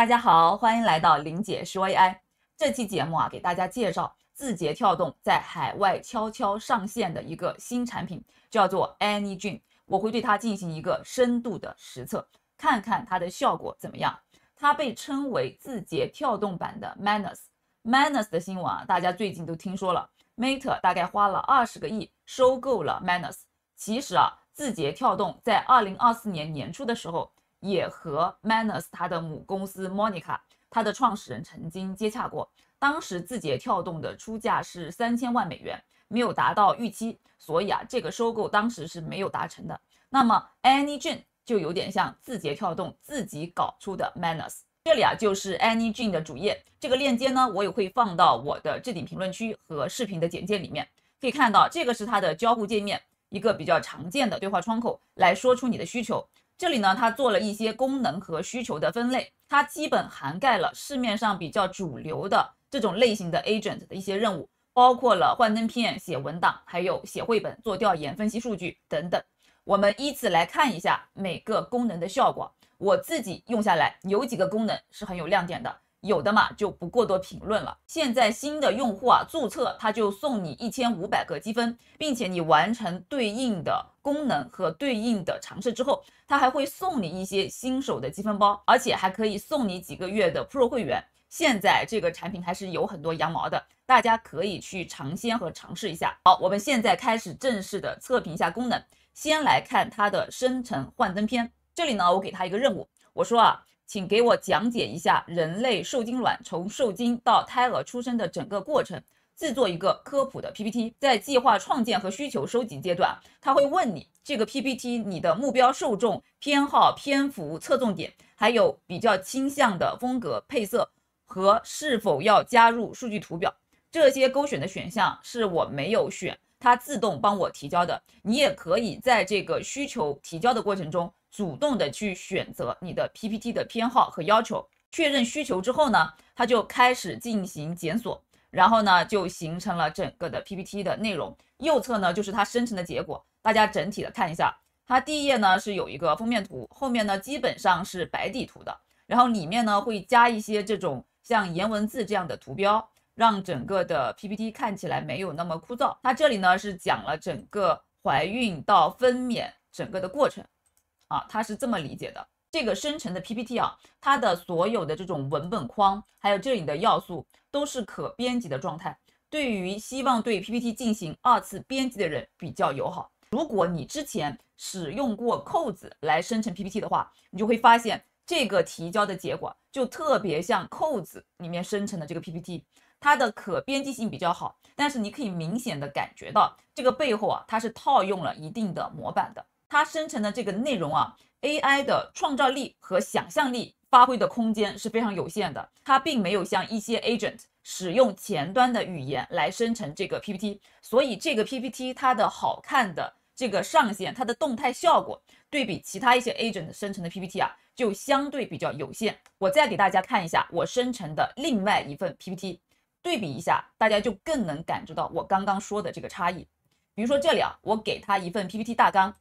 大家好，欢迎来到玲姐说 AI。这期节目啊，给大家介绍字节跳动在海外悄悄上线的一个新产品，叫做 AnyGen。我会对它进行一个深度的实测，看看它的效果怎么样。它被称为字节跳动版的 m a n u s m a n u s 的新闻啊，大家最近都听说了，Meta 大概花了二十个亿收购了 m a n u s 其实啊，字节跳动在二零二四年年初的时候。也和 Manus 它的母公司 Monica 它的创始人曾经接洽过，当时字节跳动的出价是三千万美元，没有达到预期，所以啊，这个收购当时是没有达成的。那么 Annie j n 就有点像字节跳动自己搞出的 Manus。这里啊，就是 Annie j n 的主页，这个链接呢，我也会放到我的置顶评论区和视频的简介里面。可以看到，这个是它的交互界面，一个比较常见的对话窗口，来说出你的需求。这里呢，它做了一些功能和需求的分类，它基本涵盖了市面上比较主流的这种类型的 agent 的一些任务，包括了幻灯片、写文档、还有写绘本、做调研、分析数据等等。我们依次来看一下每个功能的效果。我自己用下来有几个功能是很有亮点的。有的嘛，就不过多评论了。现在新的用户啊，注册他就送你一千五百个积分，并且你完成对应的功能和对应的尝试之后，他还会送你一些新手的积分包，而且还可以送你几个月的 Pro 会员。现在这个产品还是有很多羊毛的，大家可以去尝鲜和尝试一下。好，我们现在开始正式的测评一下功能。先来看它的生成幻灯片，这里呢，我给他一个任务，我说啊。请给我讲解一下人类受精卵从受精到胎儿出生的整个过程，制作一个科普的 PPT。在计划创建和需求收集阶段，他会问你这个 PPT 你的目标受众、偏好、篇幅、侧重点，还有比较倾向的风格、配色和是否要加入数据图表。这些勾选的选项是我没有选，它自动帮我提交的。你也可以在这个需求提交的过程中。主动的去选择你的 PPT 的偏好和要求，确认需求之后呢，它就开始进行检索，然后呢就形成了整个的 PPT 的内容。右侧呢就是它生成的结果，大家整体的看一下。它第一页呢是有一个封面图，后面呢基本上是白底图的，然后里面呢会加一些这种像颜文字这样的图标，让整个的 PPT 看起来没有那么枯燥。它这里呢是讲了整个怀孕到分娩整个的过程。啊，他是这么理解的，这个生成的 PPT 啊，它的所有的这种文本框，还有这里的要素都是可编辑的状态，对于希望对 PPT 进行二次编辑的人比较友好。如果你之前使用过扣子来生成 PPT 的话，你就会发现这个提交的结果就特别像扣子里面生成的这个 PPT，它的可编辑性比较好，但是你可以明显的感觉到这个背后啊，它是套用了一定的模板的。它生成的这个内容啊，AI 的创造力和想象力发挥的空间是非常有限的。它并没有像一些 agent 使用前端的语言来生成这个 PPT，所以这个 PPT 它的好看的这个上限，它的动态效果对比其他一些 agent 生成的 PPT 啊，就相对比较有限。我再给大家看一下我生成的另外一份 PPT，对比一下，大家就更能感知到我刚刚说的这个差异。比如说这里啊，我给他一份 PPT 大纲。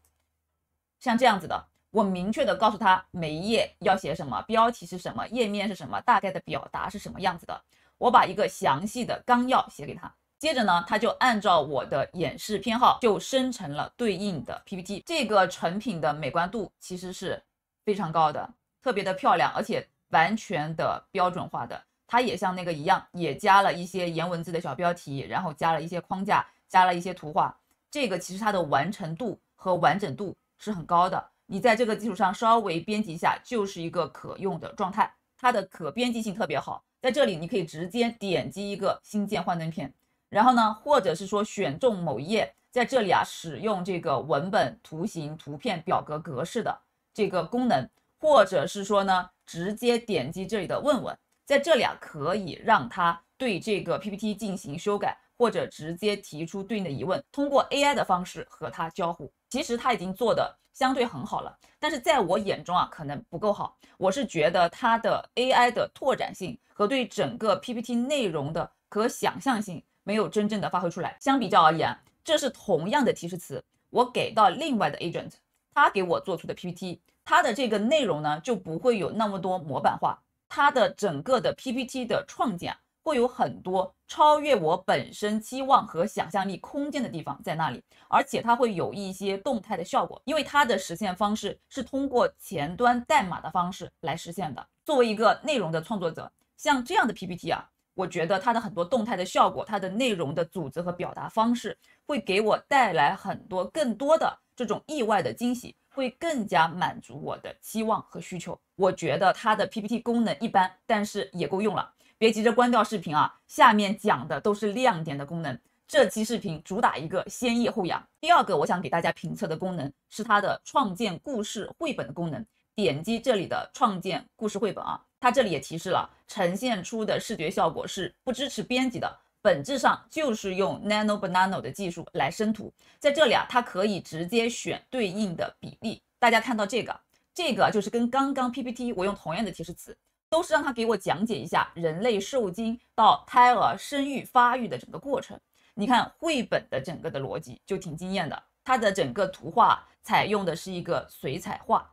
像这样子的，我明确的告诉他每一页要写什么，标题是什么，页面是什么，大概的表达是什么样子的。我把一个详细的纲要写给他，接着呢，他就按照我的演示偏好，就生成了对应的 PPT。这个成品的美观度其实是非常高的，特别的漂亮，而且完全的标准化的。它也像那个一样，也加了一些颜文字的小标题，然后加了一些框架，加了一些图画。这个其实它的完成度和完整度。是很高的，你在这个基础上稍微编辑一下，就是一个可用的状态。它的可编辑性特别好，在这里你可以直接点击一个新建幻灯片，然后呢，或者是说选中某一页，在这里啊，使用这个文本、图形、图片、表格格式的这个功能，或者是说呢，直接点击这里的问问，在这里啊，可以让他对这个 PPT 进行修改，或者直接提出对应的疑问，通过 AI 的方式和他交互。其实他已经做的相对很好了，但是在我眼中啊，可能不够好。我是觉得它的 AI 的拓展性和对整个 PPT 内容的可想象性没有真正的发挥出来。相比较而言，这是同样的提示词，我给到另外的 agent，他给我做出的 PPT，它的这个内容呢就不会有那么多模板化，它的整个的 PPT 的创建。会有很多超越我本身期望和想象力空间的地方在那里，而且它会有一些动态的效果，因为它的实现方式是通过前端代码的方式来实现的。作为一个内容的创作者，像这样的 PPT 啊，我觉得它的很多动态的效果，它的内容的组织和表达方式，会给我带来很多更多的这种意外的惊喜，会更加满足我的期望和需求。我觉得它的 PPT 功能一般，但是也够用了。别急着关掉视频啊，下面讲的都是亮点的功能。这期视频主打一个先抑后扬。第二个，我想给大家评测的功能是它的创建故事绘本的功能。点击这里的创建故事绘本啊，它这里也提示了，呈现出的视觉效果是不支持编辑的，本质上就是用 Nano Banana 的技术来生图。在这里啊，它可以直接选对应的比例。大家看到这个，这个就是跟刚刚 PPT 我用同样的提示词。都是让他给我讲解一下人类受精到胎儿生育发育的整个过程。你看绘本的整个的逻辑就挺惊艳的，它的整个图画采用的是一个水彩画，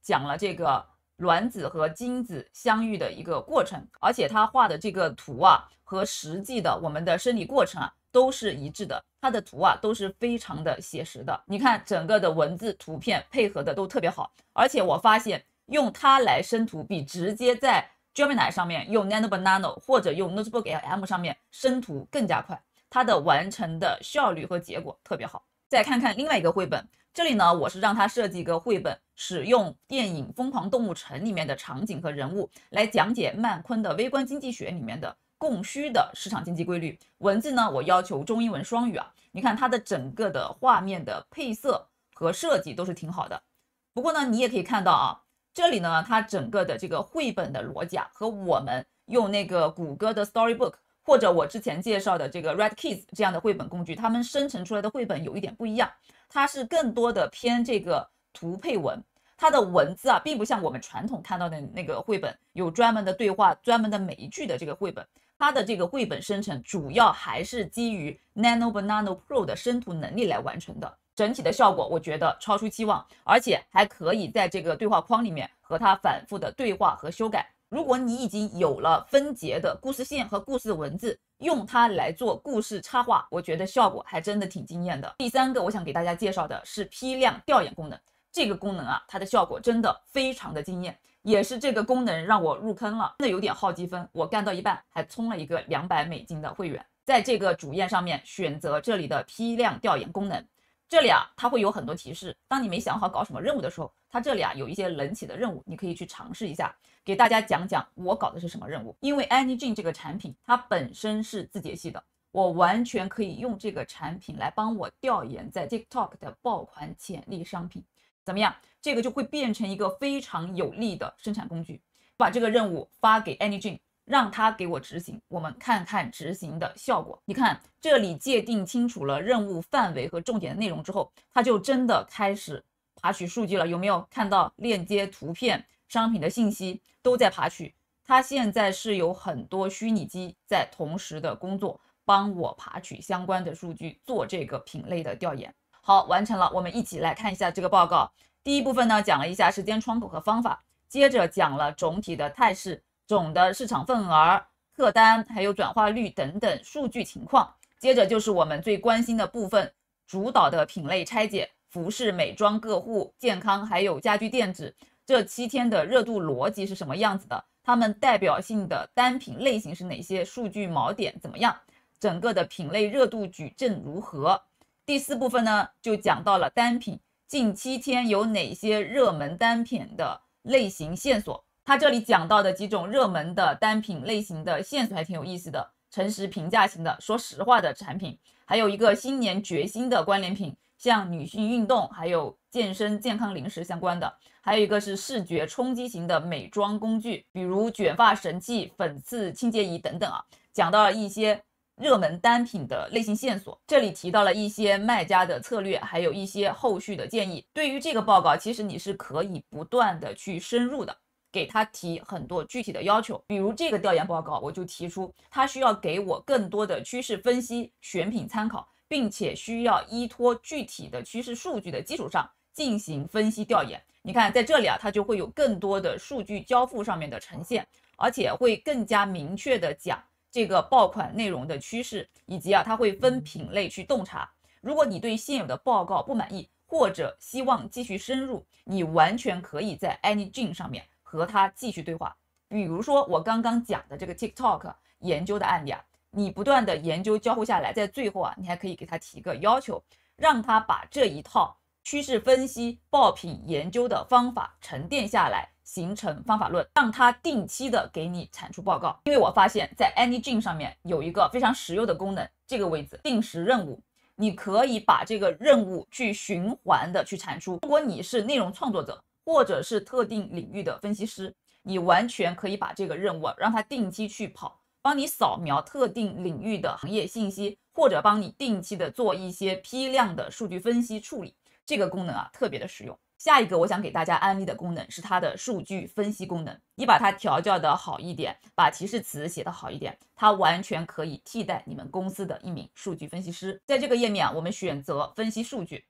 讲了这个卵子和精子相遇的一个过程，而且它画的这个图啊和实际的我们的生理过程啊都是一致的，它的图啊都是非常的写实的。你看整个的文字图片配合的都特别好，而且我发现。用它来生图，比直接在 Gemini 上面用 Nano Banana 或者用 Notebook LM 上面生图更加快，它的完成的效率和结果特别好。再看看另外一个绘本，这里呢，我是让它设计一个绘本，使用电影《疯狂动物城》里面的场景和人物来讲解曼昆的微观经济学里面的供需的市场经济规律。文字呢，我要求中英文双语啊。你看它的整个的画面的配色和设计都是挺好的。不过呢，你也可以看到啊。这里呢，它整个的这个绘本的逻辑啊，和我们用那个谷歌的 Storybook，或者我之前介绍的这个 r e d Kids 这样的绘本工具，它们生成出来的绘本有一点不一样，它是更多的偏这个图配文，它的文字啊，并不像我们传统看到的那个绘本有专门的对话、专门的每一句的这个绘本，它的这个绘本生成主要还是基于 Nano Banana Pro 的生图能力来完成的。整体的效果我觉得超出期望，而且还可以在这个对话框里面和它反复的对话和修改。如果你已经有了分节的故事线和故事文字，用它来做故事插画，我觉得效果还真的挺惊艳的。第三个我想给大家介绍的是批量调研功能，这个功能啊，它的效果真的非常的惊艳，也是这个功能让我入坑了，真的有点好积分，我干到一半还充了一个两百美金的会员。在这个主页上面选择这里的批量调研功能。这里啊，它会有很多提示。当你没想好搞什么任务的时候，它这里啊有一些冷起的任务，你可以去尝试一下。给大家讲讲我搞的是什么任务。因为 AnyGen 这个产品，它本身是字节系的，我完全可以用这个产品来帮我调研在 TikTok 的爆款潜力商品，怎么样？这个就会变成一个非常有力的生产工具。把这个任务发给 AnyGen。让他给我执行，我们看看执行的效果。你看，这里界定清楚了任务范围和重点的内容之后，他就真的开始爬取数据了，有没有？看到链接、图片、商品的信息都在爬取。他现在是有很多虚拟机在同时的工作，帮我爬取相关的数据，做这个品类的调研。好，完成了，我们一起来看一下这个报告。第一部分呢，讲了一下时间窗口和方法，接着讲了总体的态势。总的市场份额、客单、还有转化率等等数据情况。接着就是我们最关心的部分：主导的品类拆解，服饰、美妆、个护、健康还有家居电子这七天的热度逻辑是什么样子的？它们代表性的单品类型是哪些？数据锚点怎么样？整个的品类热度矩阵如何？第四部分呢，就讲到了单品近七天有哪些热门单品的类型线索。他这里讲到的几种热门的单品类型的线索还挺有意思的，诚实平价型的，说实话的产品，还有一个新年决心的关联品，像女性运动，还有健身健康零食相关的，还有一个是视觉冲击型的美妆工具，比如卷发神器、粉刺清洁仪等等啊。讲到了一些热门单品的类型线索，这里提到了一些卖家的策略，还有一些后续的建议。对于这个报告，其实你是可以不断的去深入的。给他提很多具体的要求，比如这个调研报告，我就提出他需要给我更多的趋势分析、选品参考，并且需要依托具体的趋势数据的基础上进行分析调研。你看，在这里啊，他就会有更多的数据交付上面的呈现，而且会更加明确的讲这个爆款内容的趋势，以及啊，他会分品类去洞察。如果你对现有的报告不满意，或者希望继续深入，你完全可以在 a n y g e n 上面。和他继续对话，比如说我刚刚讲的这个 TikTok 研究的案例啊，你不断的研究交互下来，在最后啊，你还可以给他提个要求，让他把这一套趋势分析、爆品研究的方法沉淀下来，形成方法论，让他定期的给你产出报告。因为我发现，在 a n y g e n 上面有一个非常实用的功能，这个位置定时任务，你可以把这个任务去循环的去产出。如果你是内容创作者。或者是特定领域的分析师，你完全可以把这个任务让他定期去跑，帮你扫描特定领域的行业信息，或者帮你定期的做一些批量的数据分析处理。这个功能啊，特别的实用。下一个我想给大家安利的功能是它的数据分析功能，你把它调教的好一点，把提示词写的好一点，它完全可以替代你们公司的一名数据分析师。在这个页面啊，我们选择分析数据，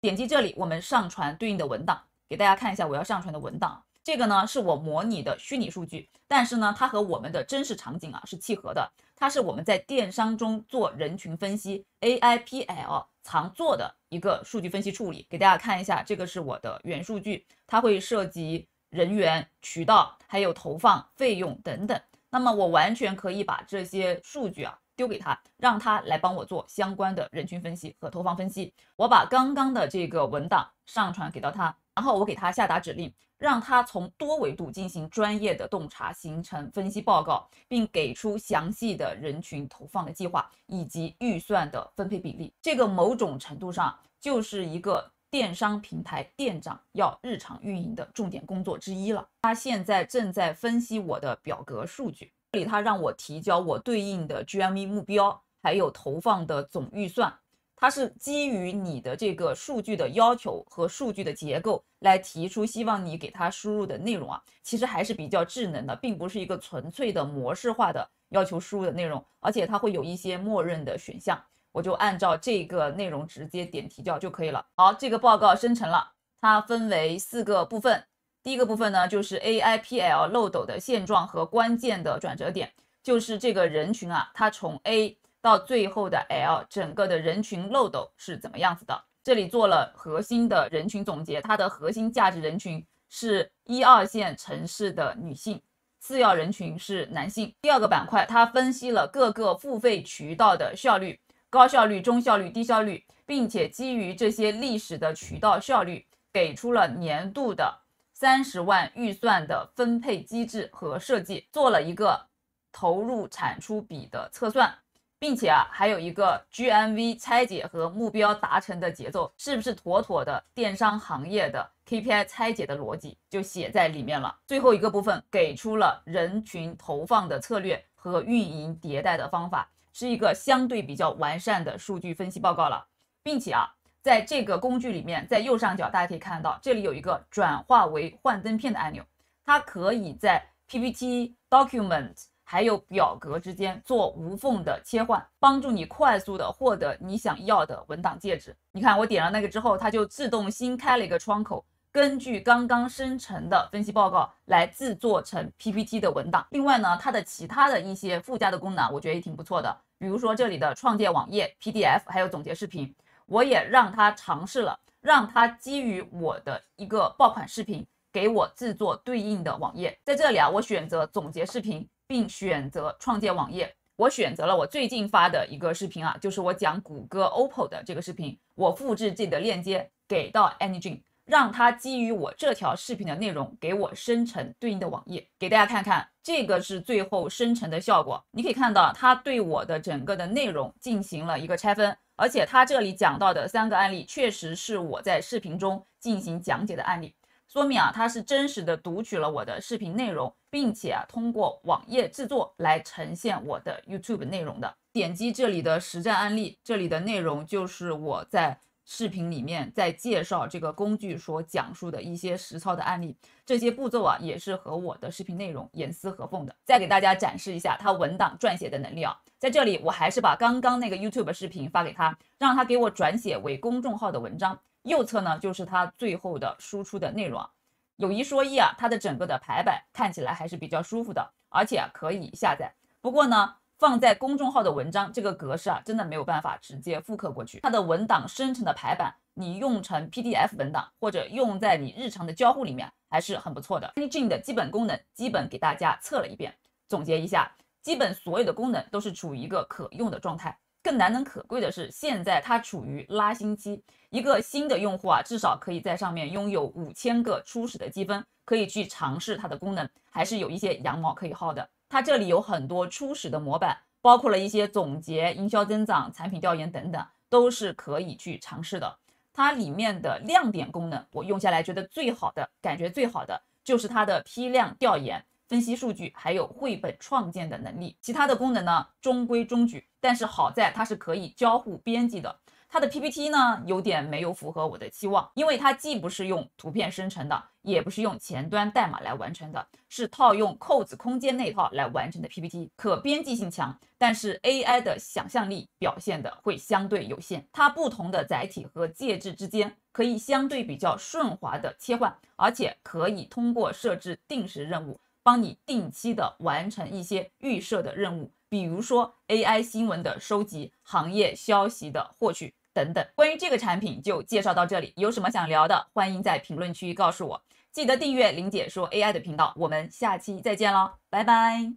点击这里，我们上传对应的文档。给大家看一下我要上传的文档，这个呢是我模拟的虚拟数据，但是呢它和我们的真实场景啊是契合的，它是我们在电商中做人群分析 AIPL 常做的一个数据分析处理。给大家看一下，这个是我的原数据，它会涉及人员、渠道、还有投放费用等等。那么我完全可以把这些数据啊。丢给他，让他来帮我做相关的人群分析和投放分析。我把刚刚的这个文档上传给到他，然后我给他下达指令，让他从多维度进行专业的洞察，形成分析报告，并给出详细的人群投放的计划以及预算的分配比例。这个某种程度上就是一个电商平台店长要日常运营的重点工作之一了。他现在正在分析我的表格数据。这里他让我提交我对应的 g m v 目标，还有投放的总预算。它是基于你的这个数据的要求和数据的结构来提出希望你给它输入的内容啊，其实还是比较智能的，并不是一个纯粹的模式化的要求输入的内容，而且它会有一些默认的选项，我就按照这个内容直接点提交就可以了。好，这个报告生成了，它分为四个部分。第一个部分呢，就是 AIPL 漏斗的现状和关键的转折点，就是这个人群啊，它从 A 到最后的 L，整个的人群漏斗是怎么样子的？这里做了核心的人群总结，它的核心价值人群是一二线城市的女性，次要人群是男性。第二个板块，它分析了各个付费渠道的效率，高效率、中效率、低效率，并且基于这些历史的渠道效率，给出了年度的。三十万预算的分配机制和设计做了一个投入产出比的测算，并且啊，还有一个 GMV 拆解和目标达成的节奏，是不是妥妥的电商行业的 KPI 拆解的逻辑就写在里面了？最后一个部分给出了人群投放的策略和运营迭代的方法，是一个相对比较完善的数据分析报告了，并且啊。在这个工具里面，在右上角大家可以看到，这里有一个转化为幻灯片的按钮，它可以在 PPT、Document 还有表格之间做无缝的切换，帮助你快速的获得你想要的文档介质。你看我点了那个之后，它就自动新开了一个窗口，根据刚刚生成的分析报告来制作成 PPT 的文档。另外呢，它的其他的一些附加的功能，我觉得也挺不错的，比如说这里的创建网页、PDF，还有总结视频。我也让他尝试了，让他基于我的一个爆款视频，给我制作对应的网页。在这里啊，我选择总结视频，并选择创建网页。我选择了我最近发的一个视频啊，就是我讲谷歌、OPPO 的这个视频。我复制自己的链接给到 a n y g e n 让他基于我这条视频的内容，给我生成对应的网页，给大家看看。这个是最后生成的效果，你可以看到，它对我的整个的内容进行了一个拆分。而且他这里讲到的三个案例，确实是我在视频中进行讲解的案例，说明啊，他是真实的读取了我的视频内容，并且啊，通过网页制作来呈现我的 YouTube 内容的。点击这里的实战案例，这里的内容就是我在。视频里面在介绍这个工具所讲述的一些实操的案例，这些步骤啊也是和我的视频内容严丝合缝的。再给大家展示一下它文档撰写的能力啊，在这里我还是把刚刚那个 YouTube 视频发给他，让他给我转写为公众号的文章。右侧呢就是它最后的输出的内容。有一说一啊，它的整个的排版看起来还是比较舒服的，而且可以下载。不过呢。放在公众号的文章这个格式啊，真的没有办法直接复刻过去。它的文档生成的排版，你用成 PDF 文档或者用在你日常的交互里面还是很不错的。Injin 的基本功能基本给大家测了一遍，总结一下，基本所有的功能都是处于一个可用的状态。更难能可贵的是，现在它处于拉新期，一个新的用户啊，至少可以在上面拥有五千个初始的积分，可以去尝试它的功能，还是有一些羊毛可以薅的。它这里有很多初始的模板，包括了一些总结、营销增长、产品调研等等，都是可以去尝试的。它里面的亮点功能，我用下来觉得最好的，感觉最好的就是它的批量调研、分析数据，还有绘本创建的能力。其他的功能呢，中规中矩，但是好在它是可以交互编辑的。它的 PPT 呢，有点没有符合我的期望，因为它既不是用图片生成的，也不是用前端代码来完成的，是套用 Code 子空间那套来完成的 PPT，可编辑性强，但是 AI 的想象力表现的会相对有限。它不同的载体和介质之间可以相对比较顺滑的切换，而且可以通过设置定时任务，帮你定期的完成一些预设的任务，比如说 AI 新闻的收集、行业消息的获取。等等，关于这个产品就介绍到这里，有什么想聊的，欢迎在评论区告诉我。记得订阅“林姐说 AI” 的频道，我们下期再见了，拜拜。